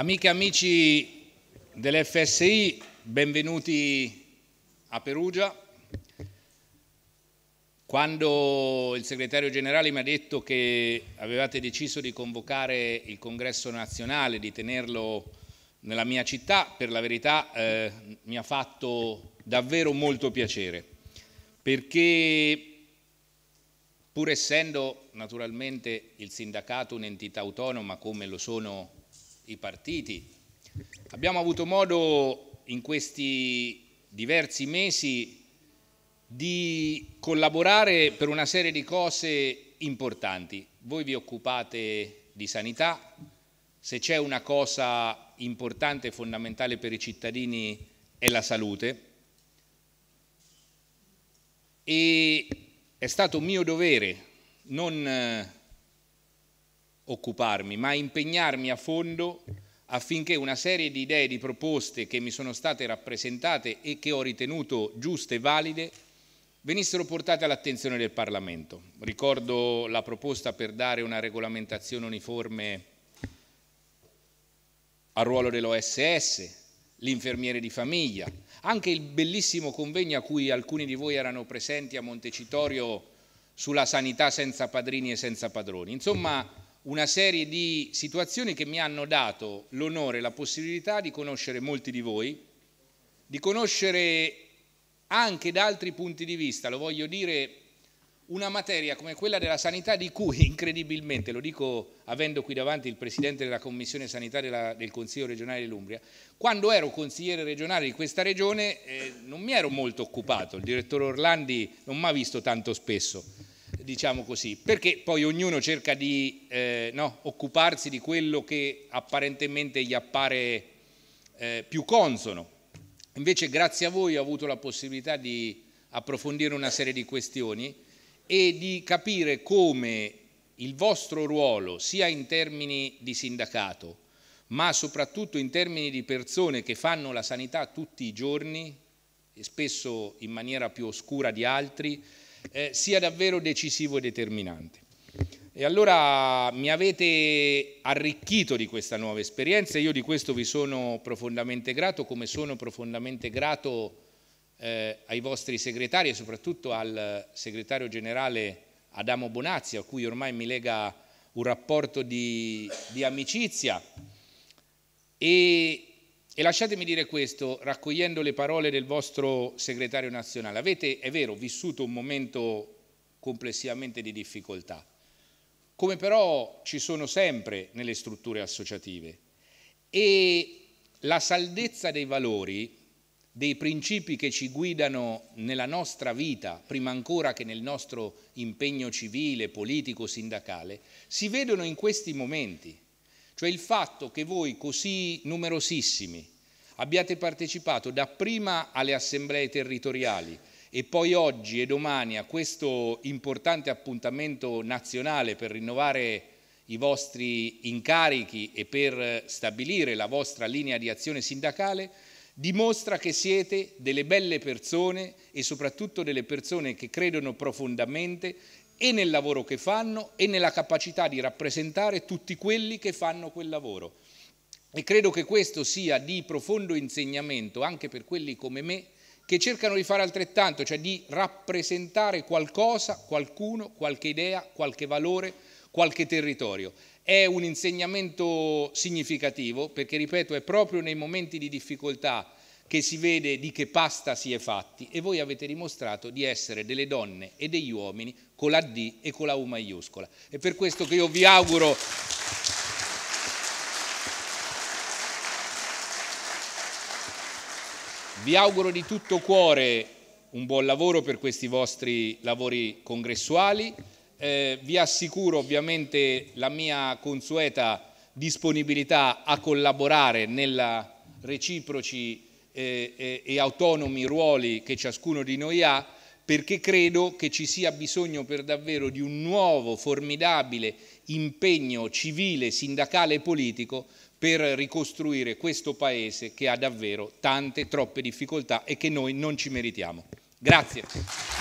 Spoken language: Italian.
Amiche e amici dell'FSI, benvenuti a Perugia. Quando il segretario generale mi ha detto che avevate deciso di convocare il congresso nazionale, di tenerlo nella mia città, per la verità eh, mi ha fatto davvero molto piacere, perché pur essendo naturalmente il sindacato un'entità autonoma come lo sono i partiti. Abbiamo avuto modo in questi diversi mesi di collaborare per una serie di cose importanti. Voi vi occupate di sanità, se c'è una cosa importante e fondamentale per i cittadini è la salute e è stato mio dovere non eh, occuparmi, ma impegnarmi a fondo affinché una serie di idee, e di proposte che mi sono state rappresentate e che ho ritenuto giuste e valide venissero portate all'attenzione del Parlamento. Ricordo la proposta per dare una regolamentazione uniforme al ruolo dell'OSS, l'infermiere di famiglia, anche il bellissimo convegno a cui alcuni di voi erano presenti a Montecitorio sulla sanità senza padrini e senza padroni. Insomma, una serie di situazioni che mi hanno dato l'onore e la possibilità di conoscere molti di voi, di conoscere anche da altri punti di vista, lo voglio dire, una materia come quella della sanità di cui incredibilmente, lo dico avendo qui davanti il Presidente della Commissione Sanitaria del Consiglio regionale dell'Umbria, quando ero consigliere regionale di questa regione eh, non mi ero molto occupato, il direttore Orlandi non mi ha visto tanto spesso, diciamo così, perché poi ognuno cerca di eh, no, occuparsi di quello che apparentemente gli appare eh, più consono. Invece grazie a voi ho avuto la possibilità di approfondire una serie di questioni e di capire come il vostro ruolo, sia in termini di sindacato, ma soprattutto in termini di persone che fanno la sanità tutti i giorni, e spesso in maniera più oscura di altri, eh, sia davvero decisivo e determinante. E allora mi avete arricchito di questa nuova esperienza e io di questo vi sono profondamente grato, come sono profondamente grato eh, ai vostri segretari e soprattutto al segretario generale Adamo Bonazzi, a cui ormai mi lega un rapporto di, di amicizia. E e lasciatemi dire questo, raccogliendo le parole del vostro segretario nazionale. Avete, è vero, vissuto un momento complessivamente di difficoltà, come però ci sono sempre nelle strutture associative. E la saldezza dei valori, dei principi che ci guidano nella nostra vita, prima ancora che nel nostro impegno civile, politico, sindacale, si vedono in questi momenti. Cioè il fatto che voi così numerosissimi abbiate partecipato dapprima alle assemblee territoriali e poi oggi e domani a questo importante appuntamento nazionale per rinnovare i vostri incarichi e per stabilire la vostra linea di azione sindacale, dimostra che siete delle belle persone e soprattutto delle persone che credono profondamente e nel lavoro che fanno e nella capacità di rappresentare tutti quelli che fanno quel lavoro. E credo che questo sia di profondo insegnamento anche per quelli come me che cercano di fare altrettanto, cioè di rappresentare qualcosa, qualcuno, qualche idea, qualche valore, qualche territorio. È un insegnamento significativo perché, ripeto, è proprio nei momenti di difficoltà che si vede di che pasta si è fatti e voi avete dimostrato di essere delle donne e degli uomini con la D e con la U maiuscola. È per questo che io vi auguro Vi auguro di tutto cuore un buon lavoro per questi vostri lavori congressuali. Eh, vi assicuro ovviamente la mia consueta disponibilità a collaborare nella reciproci eh, e autonomi ruoli che ciascuno di noi ha, perché credo che ci sia bisogno per davvero di un nuovo, formidabile impegno civile, sindacale e politico per ricostruire questo Paese che ha davvero tante, troppe difficoltà e che noi non ci meritiamo. Grazie.